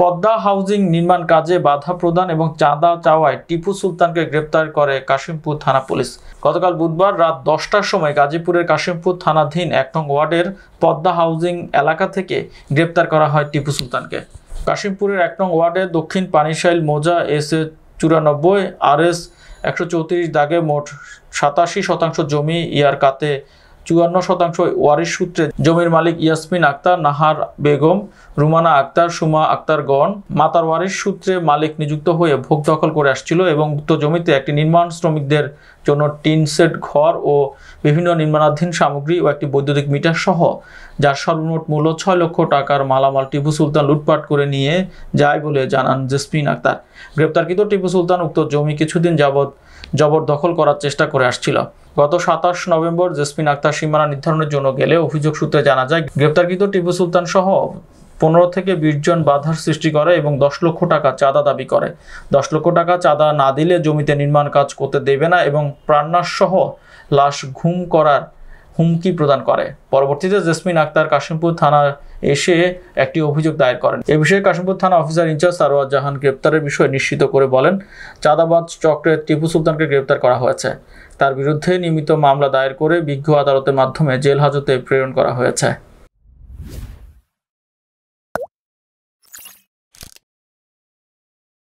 Padma housing নির্মাণ কাজে বাধা প্রদান এবং চাঁদা চাওয়ায় টিপু সুলতানকে গ্রেপ্তার করে কাশিমপুর থানা পুলিশ গতকাল বুধবার রাত দশটার সময় গাজীপুরের কাশিমপুর থানাধীন এক নং ওয়ার্ডের পদ্মা হাউজিং এলাকা থেকে গ্রেপ্তার করা হয় টিপু সুলতানকে কাশিমপুরের এক নং ওয়ার্ডের দক্ষিণ পানিশাইল মোজা এস এ চুরানব্বই আর এস একশো চৌত্রিশ দাগে মোট সাতাশি শতাংশ জমি ইয়ার কাতে চুয়ান্ন শতাংশ ওয়ারিশ সূত্রে জমির মালিক ইয়াসমিন আক্তার নাহার বেগম রুমানা আক্তার সুমা আক্তার গণ মাতার ওয়ারিশ সূত্রে মালিক নিযুক্ত হয়ে ভোগ দখল করে আসছিল এবং উক্ত জমিতে একটি নির্মাণ শ্রমিকদের জন্য টিন সেট ঘর ও বিভিন্ন নির্মাণাধীন সামগ্রী ও একটি বৈদ্যুতিক মিটার সহ যার সর্বমোট মূল্য ছয় লক্ষ টাকার মালামাল টিপু সুলতান লুটপাট করে নিয়ে যায় বলে জানান জেসমিন আক্তার গ্রেপ্তারকৃত টিপু সুলতান উক্ত জমি কিছুদিন যাবৎ জবরদখল করার চেষ্টা করে আসছিল গত সাতাশ নভেম্বর জেসমিন আক্তার সীমানা নির্ধারণের জন্য গেলে অভিযোগ সূত্রে জানা যায় গ্রেপ্তারকৃত টিপু সুলতান সহ পনেরো থেকে বিশ জন বাধার সৃষ্টি করে এবং দশ লক্ষ টাকা চাঁদা দাবি করে দশ লক্ষ টাকা চাঁদা না দিলে জমিতে নির্মাণ কাজ করতে দেবে না এবং প্রাণনাশ সহ লাশ ঘুম করার হুমকি প্রদান করে পরবর্তীতে জেসমিন আক্তার কাশিমপুর থানা এসে একটি অভিযোগ দায়ের করেন এ বিষয়ে কাশিমপুর থানা অফিসার ইনচার্জ সারোয়ার জাহান গ্রেপ্তারের বিষয়ে নিশ্চিত করে বলেন চাঁদাবাদ চক্রের টিপু সুলতানকে গ্রেপ্তার করা হয়েছে তার বিরুদ্ধে নিয়মিত মামলা দায়ের করে বিজ্ঞ আদালতের মাধ্যমে জেল হাজতে প্রেরণ করা হয়েছে